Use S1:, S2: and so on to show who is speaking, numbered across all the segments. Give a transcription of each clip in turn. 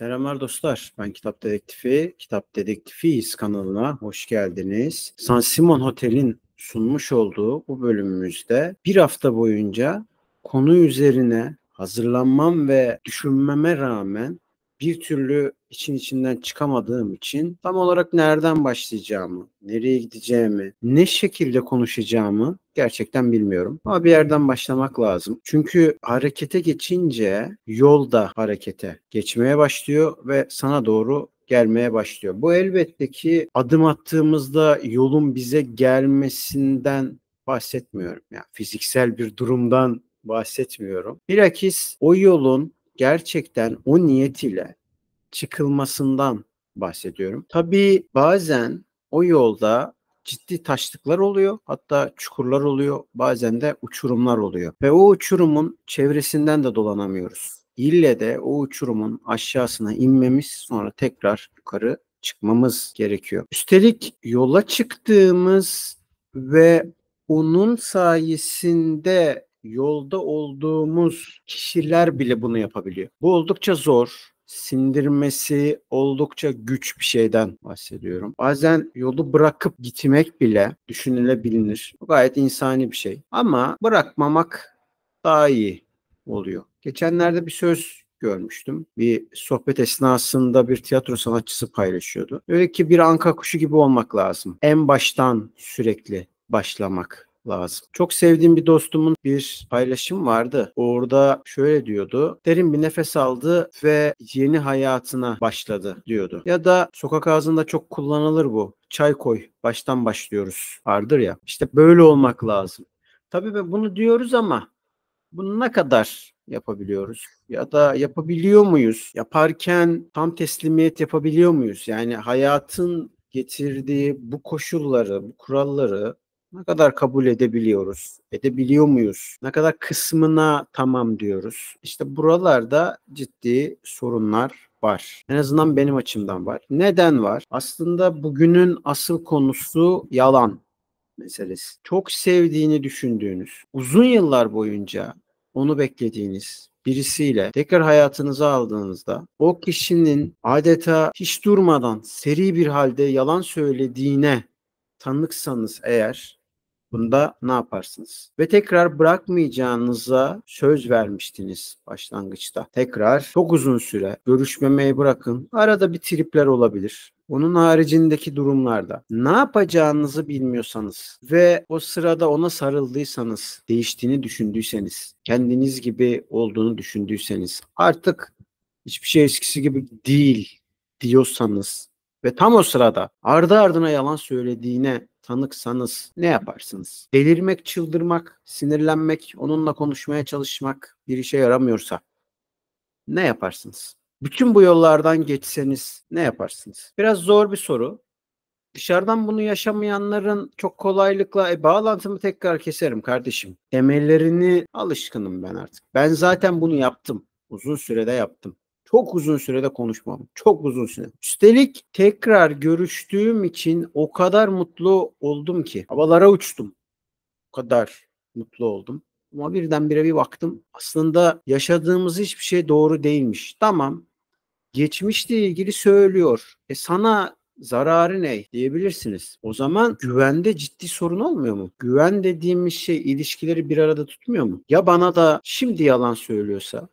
S1: Selamlar dostlar. Ben Kitap Dedektifi. Kitap Dedektifiyiz kanalına hoş geldiniz. San Simon Hotel'in sunmuş olduğu bu bölümümüzde bir hafta boyunca konu üzerine hazırlanmam ve düşünmeme rağmen bir türlü için içinden çıkamadığım için tam olarak nereden başlayacağımı, nereye gideceğimi, ne şekilde konuşacağımı gerçekten bilmiyorum. Ama bir yerden başlamak lazım. Çünkü harekete geçince yolda harekete geçmeye başlıyor ve sana doğru gelmeye başlıyor. Bu elbette ki adım attığımızda yolun bize gelmesinden bahsetmiyorum. Yani fiziksel bir durumdan bahsetmiyorum. Bilakis o yolun gerçekten o niyet ile çıkılmasından bahsediyorum. Tabii bazen o yolda ciddi taşlıklar oluyor. Hatta çukurlar oluyor. Bazen de uçurumlar oluyor. Ve o uçurumun çevresinden de dolanamıyoruz. İlle de o uçurumun aşağısına inmemiz sonra tekrar yukarı çıkmamız gerekiyor. Üstelik yola çıktığımız ve onun sayesinde yolda olduğumuz kişiler bile bunu yapabiliyor. Bu oldukça zor sindirmesi oldukça güç bir şeyden bahsediyorum. Bazen yolu bırakıp gitmek bile düşünülebilir. Bu gayet insani bir şey. Ama bırakmamak daha iyi oluyor. Geçenlerde bir söz görmüştüm. Bir sohbet esnasında bir tiyatro sanatçısı paylaşıyordu. Öyle ki bir anka kuşu gibi olmak lazım. En baştan sürekli başlamak lazım. Çok sevdiğim bir dostumun bir paylaşım vardı. Orada şöyle diyordu. Derin bir nefes aldı ve yeni hayatına başladı diyordu. Ya da sokak ağzında çok kullanılır bu. Çay koy, baştan başlıyoruz. Vardır ya. İşte böyle olmak lazım. Tabii bunu diyoruz ama bunu ne kadar yapabiliyoruz? Ya da yapabiliyor muyuz? Yaparken tam teslimiyet yapabiliyor muyuz? Yani hayatın getirdiği bu koşulları, bu kuralları ne kadar kabul edebiliyoruz? Edebiliyor muyuz? Ne kadar kısmına tamam diyoruz? İşte buralarda ciddi sorunlar var. En azından benim açımdan var. Neden var? Aslında bugünün asıl konusu yalan meselesi. Çok sevdiğini düşündüğünüz, uzun yıllar boyunca onu beklediğiniz birisiyle tekrar hayatınıza aldığınızda o kişinin adeta hiç durmadan seri bir halde yalan söylediğine tanıksanız eğer Bunda ne yaparsınız? Ve tekrar bırakmayacağınıza söz vermiştiniz başlangıçta. Tekrar çok uzun süre görüşmemeyi bırakın. Arada bir tripler olabilir. Onun haricindeki durumlarda ne yapacağınızı bilmiyorsanız ve o sırada ona sarıldıysanız, değiştiğini düşündüyseniz, kendiniz gibi olduğunu düşündüyseniz, artık hiçbir şey eskisi gibi değil diyorsanız ve tam o sırada ardı ardına yalan söylediğine tanıksanız ne yaparsınız? Delirmek, çıldırmak, sinirlenmek, onunla konuşmaya çalışmak bir işe yaramıyorsa ne yaparsınız? Bütün bu yollardan geçseniz ne yaparsınız? Biraz zor bir soru. Dışarıdan bunu yaşamayanların çok kolaylıkla e, bağlantımı tekrar keserim kardeşim. Emellerini alışkınım ben artık. Ben zaten bunu yaptım. Uzun sürede yaptım çok uzun sürede konuşmam. Çok uzun süre. Üstelik tekrar görüştüğüm için o kadar mutlu oldum ki. Havalara uçtum. O kadar mutlu oldum. Ama birdenbire bir baktım. Aslında yaşadığımız hiçbir şey doğru değilmiş. Tamam. Geçmişle ilgili söylüyor. E sana zararı ne diyebilirsiniz. O zaman güvende ciddi sorun olmuyor mu? Güven dediğimiz şey ilişkileri bir arada tutmuyor mu? Ya bana da şimdi yalan söylüyorsa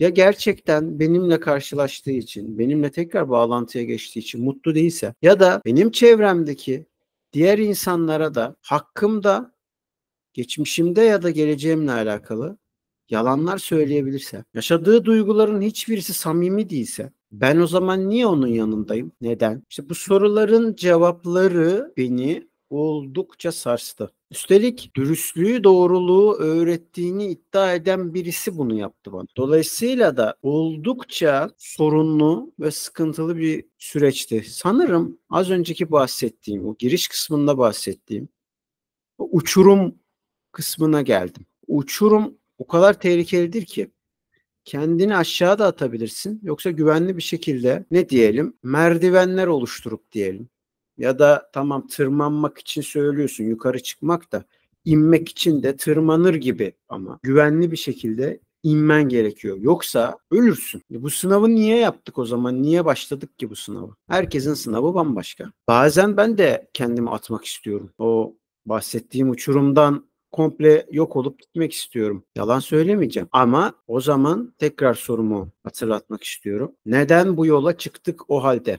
S1: ya gerçekten benimle karşılaştığı için, benimle tekrar bağlantıya geçtiği için mutlu değilse ya da benim çevremdeki diğer insanlara da hakkımda geçmişimde ya da geleceğimle alakalı yalanlar söyleyebilirse, yaşadığı duyguların hiçbirisi samimi değilse ben o zaman niye onun yanındayım? Neden? İşte bu soruların cevapları beni oldukça sarstı. Üstelik dürüstlüğü, doğruluğu öğrettiğini iddia eden birisi bunu yaptı bana. Dolayısıyla da oldukça sorunlu ve sıkıntılı bir süreçti. Sanırım az önceki bahsettiğim, o giriş kısmında bahsettiğim uçurum kısmına geldim. Uçurum o kadar tehlikelidir ki kendini aşağıda atabilirsin. Yoksa güvenli bir şekilde ne diyelim merdivenler oluşturup diyelim ya da tamam tırmanmak için söylüyorsun yukarı çıkmak da inmek için de tırmanır gibi ama güvenli bir şekilde inmen gerekiyor. Yoksa ölürsün. E bu sınavı niye yaptık o zaman? Niye başladık ki bu sınavı? Herkesin sınavı bambaşka. Bazen ben de kendimi atmak istiyorum. O bahsettiğim uçurumdan komple yok olup gitmek istiyorum. Yalan söylemeyeceğim. Ama o zaman tekrar sorumu hatırlatmak istiyorum. Neden bu yola çıktık o halde?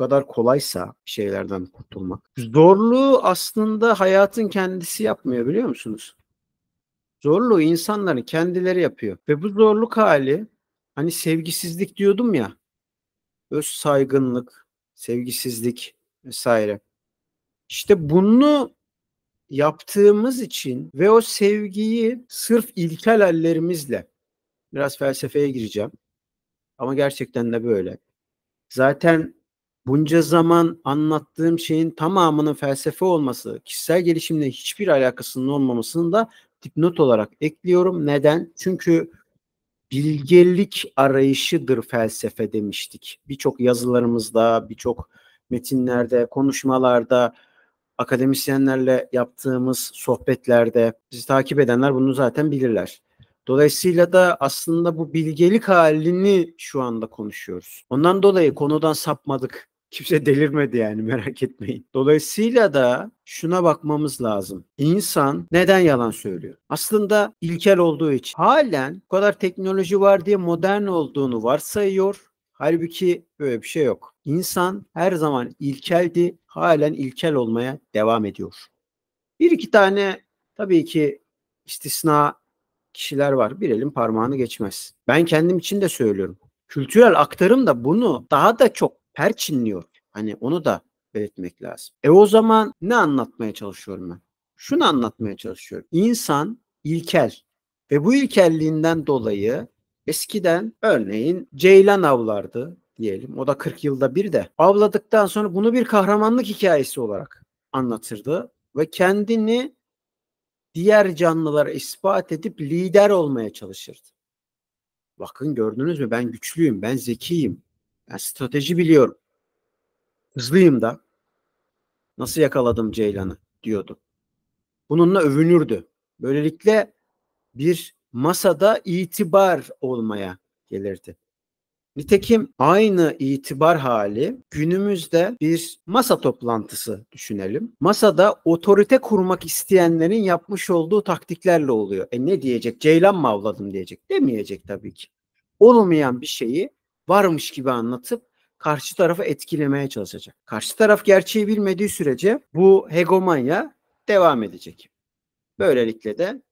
S1: kadar kolaysa şeylerden kurtulmak. Zorluğu aslında hayatın kendisi yapmıyor biliyor musunuz? Zorluğu insanların kendileri yapıyor. Ve bu zorluk hali hani sevgisizlik diyordum ya. Öz saygınlık, sevgisizlik vesaire. İşte bunu yaptığımız için ve o sevgiyi sırf ilkel hallerimizle biraz felsefeye gireceğim. Ama gerçekten de böyle. Zaten bunca zaman anlattığım şeyin tamamının felsefe olması, kişisel gelişimle hiçbir alakasının olmamasını da dipnot olarak ekliyorum. Neden? Çünkü bilgelik arayışıdır felsefe demiştik. Birçok yazılarımızda, birçok metinlerde, konuşmalarda, akademisyenlerle yaptığımız sohbetlerde bizi takip edenler bunu zaten bilirler. Dolayısıyla da aslında bu bilgelik halini şu anda konuşuyoruz. Ondan dolayı konudan sapmadık. Kimse delirmedi yani merak etmeyin. Dolayısıyla da şuna bakmamız lazım. İnsan neden yalan söylüyor? Aslında ilkel olduğu için. Halen bu kadar teknoloji var diye modern olduğunu varsayıyor. Halbuki böyle bir şey yok. İnsan her zaman ilkeldi, halen ilkel olmaya devam ediyor. Bir iki tane tabii ki istisna kişiler var. Bir elin parmağını geçmez. Ben kendim için de söylüyorum. Kültürel aktarım da bunu daha da çok her perçinliyor. Hani onu da belirtmek lazım. E o zaman ne anlatmaya çalışıyorum ben? Şunu anlatmaya çalışıyorum. İnsan ilkel ve bu ilkelliğinden dolayı eskiden örneğin ceylan avlardı diyelim. O da 40 yılda bir de. Avladıktan sonra bunu bir kahramanlık hikayesi olarak anlatırdı ve kendini diğer canlılara ispat edip lider olmaya çalışırdı. Bakın gördünüz mü ben güçlüyüm, ben zekiyim. Yani strateji biliyorum. Hızlıyım da. Nasıl yakaladım Ceylan'ı diyordu. Bununla övünürdü. Böylelikle bir masada itibar olmaya gelirdi. Nitekim aynı itibar hali günümüzde bir masa toplantısı düşünelim. Masada otorite kurmak isteyenlerin yapmış olduğu taktiklerle oluyor. E ne diyecek? Ceylan mı avladım diyecek. Demeyecek tabii ki. Olmayan bir şeyi varmış gibi anlatıp karşı tarafı etkilemeye çalışacak. Karşı taraf gerçeği bilmediği sürece bu hegemonya devam edecek. Böylelikle de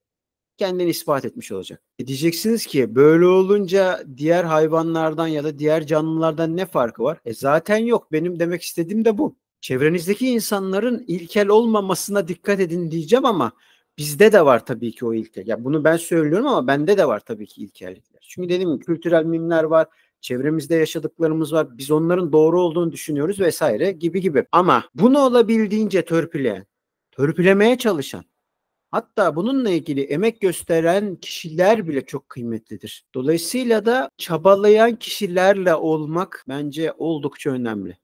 S1: kendini ispat etmiş olacak. E diyeceksiniz ki böyle olunca diğer hayvanlardan ya da diğer canlılardan ne farkı var? E zaten yok. Benim demek istediğim de bu. Çevrenizdeki insanların ilkel olmamasına dikkat edin diyeceğim ama bizde de var tabii ki o ilkel. Ya bunu ben söylüyorum ama bende de var tabii ki ilkellikler. Çünkü dedim ki kültürel mimler var, çevremizde yaşadıklarımız var. Biz onların doğru olduğunu düşünüyoruz vesaire gibi gibi. Ama bunu olabildiğince törpüleyen, törpülemeye çalışan Hatta bununla ilgili emek gösteren kişiler bile çok kıymetlidir. Dolayısıyla da çabalayan kişilerle olmak bence oldukça önemli.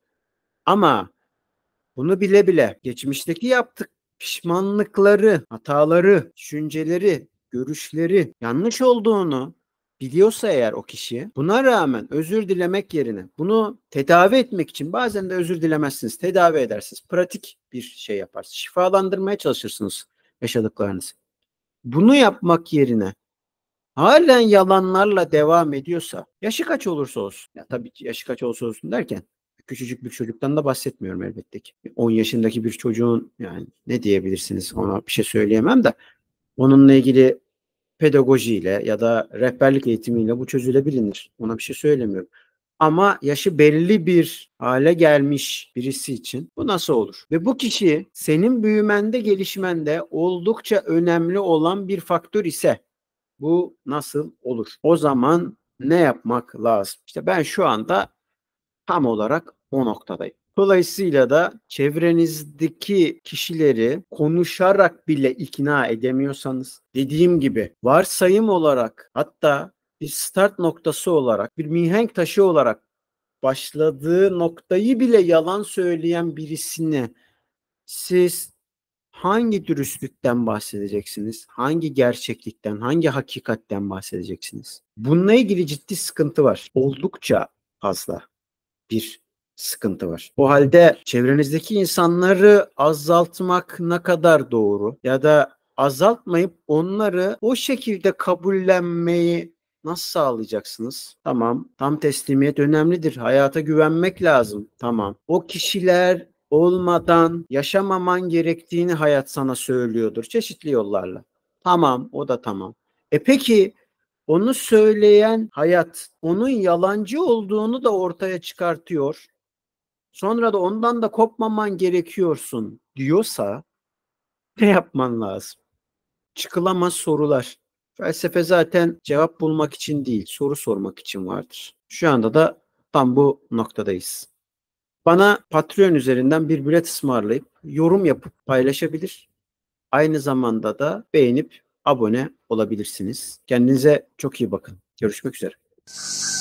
S1: Ama bunu bile bile geçmişteki yaptık pişmanlıkları, hataları, düşünceleri, görüşleri yanlış olduğunu biliyorsa eğer o kişi buna rağmen özür dilemek yerine bunu tedavi etmek için bazen de özür dilemezsiniz. Tedavi edersiniz. Pratik bir şey yaparsınız. Şifalandırmaya çalışırsınız yaşadıklarınızı. Bunu yapmak yerine halen yalanlarla devam ediyorsa yaşı kaç olursa olsun. Ya tabii ki yaşı kaç olursa olsun derken küçücük bir çocuktan da bahsetmiyorum elbette ki. 10 yaşındaki bir çocuğun yani ne diyebilirsiniz ona bir şey söyleyemem de onunla ilgili pedagojiyle ya da rehberlik eğitimiyle bu çözülebilinir. Ona bir şey söylemiyorum. Ama yaşı belli bir hale gelmiş birisi için bu nasıl olur? Ve bu kişi senin büyümende, gelişmende oldukça önemli olan bir faktör ise bu nasıl olur? O zaman ne yapmak lazım? İşte ben şu anda tam olarak o noktadayım. Dolayısıyla da çevrenizdeki kişileri konuşarak bile ikna edemiyorsanız dediğim gibi varsayım olarak hatta bir start noktası olarak bir mihenk taşı olarak başladığı noktayı bile yalan söyleyen birisini siz hangi dürüstlükten bahsedeceksiniz? Hangi gerçeklikten, hangi hakikatten bahsedeceksiniz? Bununla ilgili ciddi sıkıntı var. Oldukça fazla. Bir sıkıntı var. O halde çevrenizdeki insanları azaltmak ne kadar doğru ya da azaltmayıp onları o şekilde kabullenmeyi nasıl sağlayacaksınız? Tamam. Tam teslimiyet önemlidir. Hayata güvenmek lazım. Tamam. O kişiler olmadan yaşamaman gerektiğini hayat sana söylüyordur çeşitli yollarla. Tamam, o da tamam. E peki onu söyleyen hayat onun yalancı olduğunu da ortaya çıkartıyor sonra da ondan da kopmaman gerekiyorsun diyorsa ne yapman lazım? Çıkılamaz sorular. Felsefe zaten cevap bulmak için değil, soru sormak için vardır. Şu anda da tam bu noktadayız. Bana Patreon üzerinden bir bilet ısmarlayıp yorum yapıp paylaşabilir. Aynı zamanda da beğenip abone olabilirsiniz. Kendinize çok iyi bakın. Görüşmek üzere.